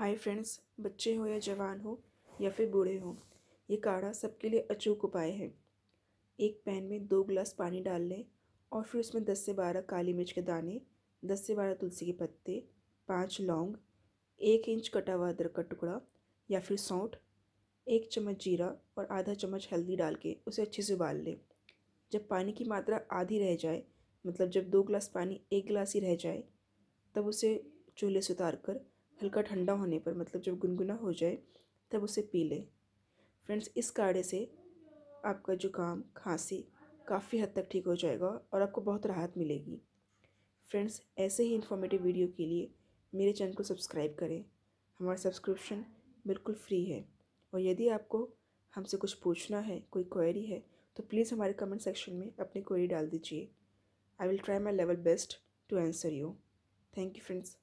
hi friends बच्चे हो या जवान हो या फिर बूढ़े हो ये काढ़ा सबके लिए अचूक उपाय है एक पैन में दो गिलास पानी डाल लें और फिर उसमें दस से बारह काली मिर्च के दाने दस से बारह तुलसी के पत्ते पाँच लौंग एक इंच कटा हुआ अदरक का टुकड़ा या फिर सौंठ एक चम्मच जीरा और आधा चम्मच हल्दी डाल के उसे अच्छे से उबाल लें जब पानी की मात्रा आधी रह जाए मतलब जब दो गिलास पानी एक गिलास ही रह जाए तब उसे चूल्हे से उतार कर हल्का ठंडा होने पर मतलब जब गुनगुना हो जाए तब उसे पी लें फ्रेंड्स इस काढ़े से आपका जुकाम खांसी काफ़ी हद तक ठीक हो जाएगा और आपको बहुत राहत मिलेगी फ्रेंड्स ऐसे ही इन्फॉर्मेटिव वीडियो के लिए मेरे चैनल को सब्सक्राइब करें हमारा सब्सक्रिप्शन बिल्कुल फ्री है और यदि आपको हमसे कुछ पूछना है कोई क्वेरी है तो प्लीज़ हमारे कमेंट सेक्शन में अपनी क्वेरी डाल दीजिए I will try my level best to answer you thank you friends